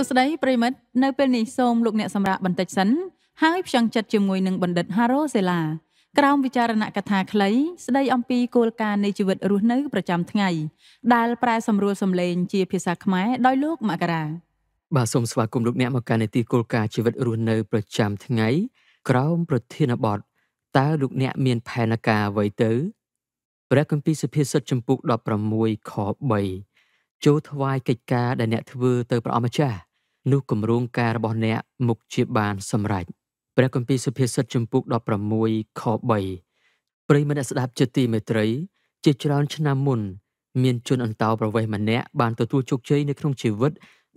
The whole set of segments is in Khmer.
សួស្តីប្រិមិត្តនៅពេលនេះសូមលោកអ្នកសម្រាប់បន្តិចសិនហើយផ្ចង់ចិត្តជាមួយនឹងបណ្ឌិត Haro Sela ក្រោមវិចារណកថាខ្លីស្ដីអំពីគោលការណ៍នៃជីវិតរស់នៅប្រចាំថ្ងៃដែលប្រែសម្រួលសម្លេងជាភាសាខ្មែរដោយលោកមករាបាទសូមស្វាគមន៍លោកអ្នកមកកាន់នីតិគោលការណ៍ជីវិតរស់នៅ ប្រចាំថ្ងៃ ក្រោមប្រធានបទតើលោកអ្នកមានផែនការអ្វីទៅព្រះគម្ពីរសុភាសិតចំពុក16ខ3ចូលថ្វាយកិច្ចការដែលអ្នកធ្វើទៅព្រះអម្ចាស់នោះគម្រោងការរបស់អ្នកមុខជាបានសម្រេចព្រះគម្ពីរសុភាសិតជំពូក16ខ3ប្រិយមិត្តស្ដាប់ជាទីមេត្រី ជាច្រើនឆ្នាំមុនមានជនអន្តោប្រវេសន៍ម្នាក់បានទទួលជោគជ័យនៅក្នុងជីវិត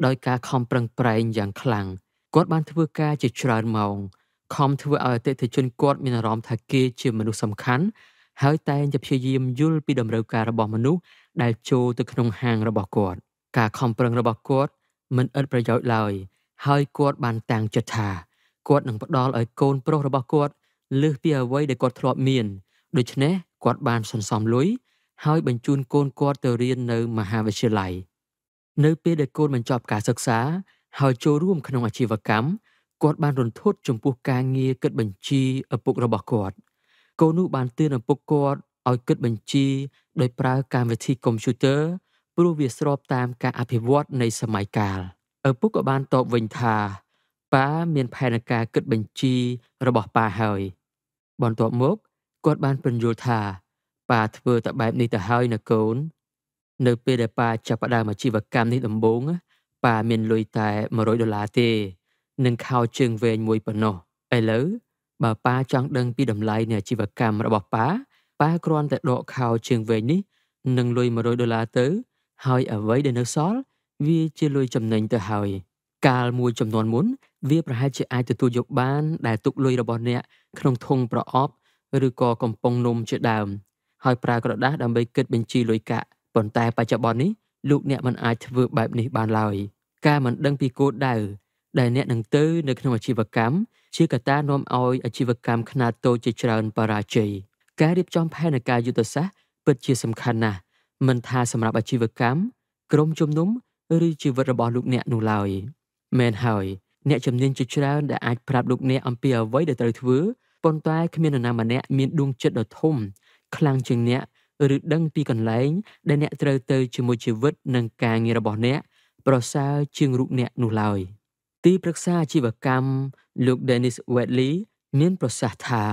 ដោយការខំប្រឹងប្រែងយ៉ាងខ្លាំងគាត់បានធ្វើការជាច្រើនម៉ោងខំធ្វើឲ្យអតិថិជនគាត់មានអារម្មណ៍ថាគេជាមនុស្សសំខាន់ហើយតែងតែព្យាយាមយល់ពីតម្រូវការរបស់មនុស្សដែលចូលទៅក្នុងហាងរបស់គាត់ការខំប្រឹងរបស់គាត់មិនឥតប្រយោជន៍ឡើយហើយគាត់បានតាំងចិត្តថាគាត់នឹងផ្ដល់ឲ្យកូនប្រុសរបស់គាត់លើសពីអ្វីដែលគាត់ធ្លាប់មានដូច្នេះគាត់បានសន្សំលុយហើយបញ្ជូនកូនគាត់ទៅរៀននៅមហាវិទ្យាល័យនៅពេលដែលកូនបញ្ចប់ការសិក្សាហើយចូលរួមក្នុងអាជីវកម្មគាត់បានរន្ធត់ចំពោះការងារគិតបញ្ជីឪពុករបស់គាត់កូននោះបានទានឪពុកគាត់ឲ្យគិតបញ្ជីដោយប្រើកម្មវិធីកុំព្យូទ័រព្រោះវាស្របតាមការអភិវឌ្ឍនៃសម័យកាលឪពុកក៏បានតបវិញថាប៉ាមានផែនការគិតបញ្ជីរបស់ប៉ាហើយ បន្ទាប់មក គាត់បានពន្យល់ថាប៉ាធ្វើតែបែបនេះទៅហើយណាកូន នៅពេលដែលប៉ាចាប់ផ្ដើមអាជីវកម្មនេះដំបូងប៉ាមានលុយតែ100ដុល្លារទេនឹងខោជើងវែងមួយប៉ុណ្ណោះឥឡូវបើប៉ាចង់ដឹងពីតម្លៃនៃអាជីវកម្មរបស់ប៉ាប៉ាគ្រាន់តែដកខោជើងវែងនេះនឹងលុយ100ដុល្លារទៅហើយអ្វីដែលនៅសល់វាជាលុយចំណេញទៅហើយ កាលមួយចំនួនមុនវាប្រហែលជាអាចទទួលយកបានដែលទុកលុយរបស់អ្នកក្នុងធុងប្រអប់ ឬក៏កំប៉ុងនំជាដើមហើយប្រើក្រដាស់ដើម្បីគិតបញ្ជីលុយកាក់ប៉ុន្តែបច្ចុប្បន្ននេះលោកអ្នកមិនអាចធ្វើបែបនេះបានឡើយការមិនដឹងពីគោលដៅដែលអ្នកនឹងទៅនៅក្នុងអាជីវកម្មជាកត្តានាំឲ្យអាជីវកម្មខ្នាតតូចជាច្រើនបរាជ័យការរៀបចំផែនការយុទ្ធសាស្ត្រពិតជាសំខាន់ណាស់មិនថាសម្រាប់អាជីវកម្មក្រុមជំនុំ ឬជីវិតរបស់លោកអ្នកនោះឡើយមែនហើយ អ្នកជំនាញជាច្រើនដែលអាចប្រាប់លោកអ្នកអំពីអ្វីដែលត្រូវធ្វើប៉ុន្តែគ្មាននរណាម្នាក់មានដួងចិត្តដ៏ធំខ្លាំងជាងអ្នកឬដឹងពីកន្លែង ដែលអ្នកត្រូវទៅជាមួយជីវិត និងការងាររបស់អ្នកប្រសើរជាងរូបអ្នកនោះឡើយទីប្រឹក្សាអាជីវកម្មលោក Dennis Wadley មាន ប្រសាសន៍ថា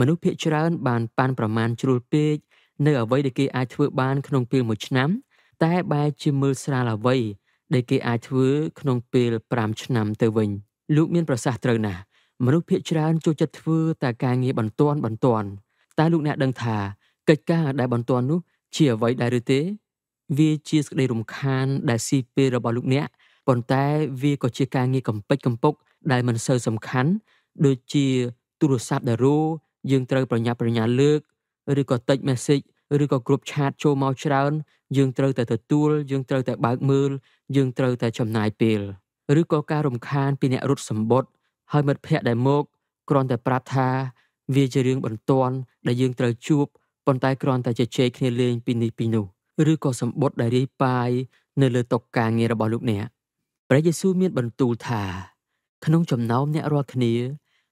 មនុស្សភាគច្រើនបានប៉ាន់ប្រមាណជ្រុលពេកនៅអ្វីដែលគេអាចធ្វើបានក្នុងពេលមួយឆ្នាំ តែបែរជាមើលស្រាលអ្វីដែលគេអាចធ្វើក្នុងពេល5ឆ្នាំទៅវិញលោកមានប្រសាសន៍ត្រូវណាស់មនុស្សភាគច្រើនចូលចិត្តធ្វើតែការងារបន្ទាន់បន្ទាន់តែលោកអ្នកដឹងថាកិច្ចការដែលបន្ទាន់នោះជាអ្វីដែរឬទេ វាជាសេចក្តីរំខានដែលស៊ីពេលរបស់លោកអ្នកប៉ុន្តែវាក៏ជាការងារកំពេចកំពុកដែលមិនសូវសំខាន់ ដូចជាទូរស័ព្ទដែលរោយើងត្រូវប្រញាប់ប្រញាល់លើកឬក៏ text message ឬក៏ក្រុមឆាត ចូលមកច្រើន យើងត្រូវតែទទួលយើងត្រូវតែបើកមើលយើងត្រូវតែចំណាយពេលឬក៏ការរំខានពីអ្នករត់សម្បត់ហើយមិត្តភ័ក្តិដែលមកគ្រាន់តែប្រាប់ថា វាជារឿងបន្ទាន់ដែលយើងត្រូវជួបប៉ុន្តែគ្រាន់តែជជែកគ្នាលេងពីនេះពីនោះឬក៏សម្បត់ដែលរាយប៉ាយនៅលើតុការងាររបស់លោកអ្នកព្រះយេស៊ូវមានបន្ទូលថា ក្នុងចំណោមអ្នករាល់គ្នា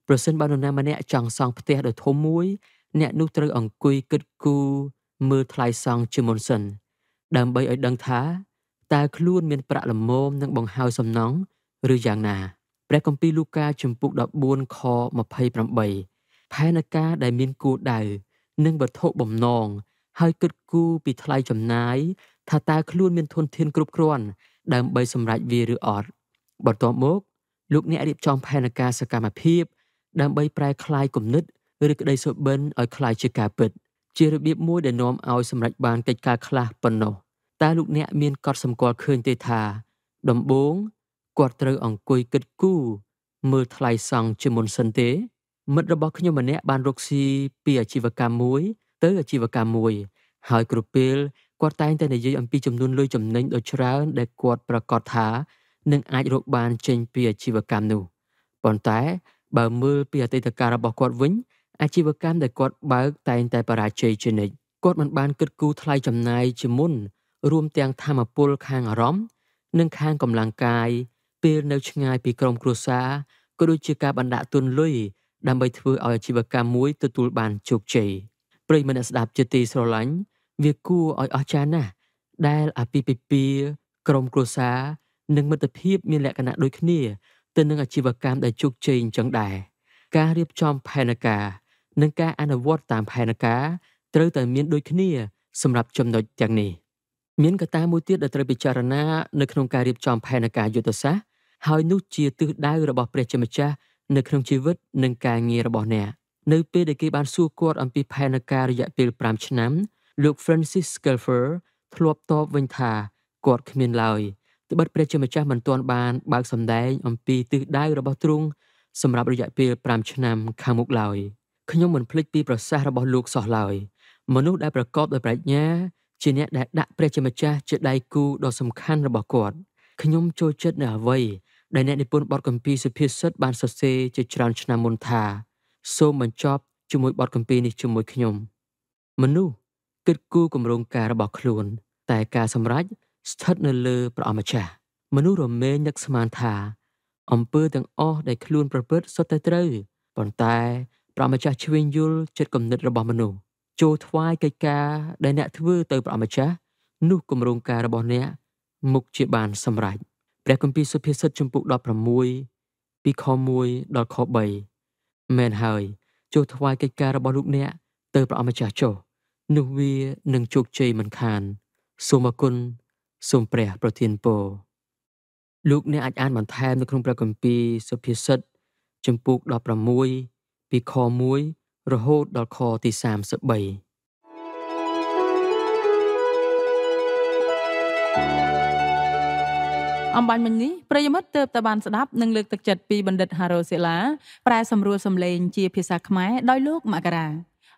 ប្រសិនបើនរណាម្នាក់ចង់សង់ផ្ទះដ៏ធំមួយអ្នកនោះត្រូវអង្គុយគិតគូរមើលថ្លៃសងជាមុនសិន ដើម្បីឲ្យដឹងថាតើខ្លួនមានប្រាក់លមមនិងបង្ហើយសំណងឬយ៉ាងណាព្រះគម្ពីរលូកាជំពូក14ខ28ផែនការដែលមានគោលដៅនិងវត្ថុបំណងហើយគិតគូរពីថ្លៃចំណាយថាតើខ្លួនមានធនធានគ្រប់គ្រាន់ដើម្បីសម្រេចវាឬអត់បន្ទាប់មក លោកអ្នករៀបចំផែនការសកម្មភាព ដើម្បីប្រែคลายគំនិតឬក្តីសុបិនឲ្យคล้ายជាការពិត ជារបៀបមួយដែលនាំឲ្យសម្រេចបានកិច្ចការខ្លះប៉ុណ្ណោះតែលោកអ្នក មានកត់សម្គាល់ឃើញទេថាដំបូងគាត់ត្រូវអង្គុយគិតគូរមើលថ្លៃសង់ជាមុនសិនទេ មិត្តរបស់ខ្ញុំម្នាក់បានរកស៊ីពីអាជីវកម្មមួយទៅអាជីវកម្មមួយហើយ គ្រប់ពេលគាត់តែងតែនិយាយអំពីចំនួនលុយចំណេញដ៏ច្រើនដែលគាត់ប្រកាសថានឹងអាចរកបានចេញពីអាជីវកម្មនោះប៉ុន្តែ បើមើលពីអតីតកាលរបស់គាត់វិញអាជីវកម្មដែលគាត់បើកតែងតែបរាជ័យជានិច្ចគាត់មិនបានគិតគូរថ្លៃចំណាយជាមុន រួមទាំងធម៌ពលខាងអារម្មណ៍និងខាងកម្លាំងកាយ ពេលនៅឆ្ងាយពីក្រុមគ្រួសារក៏ដូចជាការបណ្ដាក់ទុនលុយដើម្បីធ្វើឲ្យអាជីវកម្មមួយទទួលបានជោគជ័យប្រិយមិត្តអ្នកស្ដាប់ជាទីស្រឡាញ់ វាគួរឲ្យអស្ចារ្យណាស់ដែលអាពាហ៍ពិពាហ៍ក្រុមគ្រួសារនិងមិត្តភាពមានលក្ខណៈដូចគ្នាទៅនឹងអាជីវកម្មដែលជោគជ័យអញ្ចឹងដែរការរៀបចំផែនការនិងការអនុវត្តតាមផែនការត្រូវតែមានដូចគ្នាសម្រាប់ចំណុចទាំងនេះមានកត្តាមួយទៀតដែលត្រូវពិចារណានៅក្នុងការរៀបចំផែនការយុទ្ធសាស្ត្រហើយនោះជាទិសដៅរបស់ព្រះជាម្ចាស់នៅក្នុងជីវិតនិងការងាររបស់អ្នក នៅពេលដែលគេបានសួរគាត់អំពីផែនការរយៈពេល5ឆ្នាំលោក Francis Schaeffer ធ្លាប់តបវិញថាគាត់គ្មានឡើយត្បិតព្រះជាម្ចាស់មិនទាន់បានបើកសម្ដែងអំពីទិសដៅរបស់ទ្រង់សម្រាប់រយៈពេល5ឆ្នាំខាងមុខឡើយ។ខ្ញុំមិនភ្លេចពីប្រសាសន៍របស់លោកសោះឡើយមនុស្សដែលប្រកបដោយប្រាជ្ញាជាអ្នកដែលដាក់ព្រះជាម្ចាស់ជាដៃគូដ៏សំខាន់របស់គាត់ខ្ញុំចូលចិត្តនៅអ្វីដែលអ្នកនិពន្ធបទកម្ពីសុភាសិតបានសរសេរជាច្រើនឆ្នាំមុនថា សូមបញ្ចប់ជាមួយបទកម្ពីនេះជាមួយខ្ញុំ មនុស្សគិតគូរគម្រោងការរបស់ខ្លួន តែការសម្រេចស្ថិតនៅលើព្រះអម្ចាស់មនុស្សរមែងនឹកស្មានថាអំពើទាំងអស់ដែលខ្លួនប្រព្រឹត្តសុទ្ធតែត្រូវប៉ុន្តែព្រះម្ចាស់ឆ្វេងយល់ចិត្តគំនិតរបស់មនុស្សចូលថ្វាយកិច្ចការដែលអ្នកធ្វើទៅព្រះម្ចាស់នោះគម្រោងការរបស់អ្នកមុខជាបានសម្រេចព្រះគម្ពីរសុភាសិតជំពូក16ពីខ1ដល់ខ3មែនហើយចូលថ្វាយកិច្ចការរបស់លោកអ្នកទៅព្រះម្ចាស់ចុះនោះវានឹងជោគជ័យមិនខាន សូមអគុណសូមព្រះប្រទានពរលោកអ្នកអាចអានបន្ថែមនៅក្នុងព្រះគម្ពីរសុភាសិតជំពូក16ពីខ1រហូត ដល់ខទី33អំបញ្ញមិញនេះប្រិយមិត្តទៅតបានស្ដាប់និងលើកទឹកចិត្តពីបណ្ឌិត Haro Sela ប្រែ សម្រួលសម្លេង ជាភាសាខ្មែរដោយលោកមករា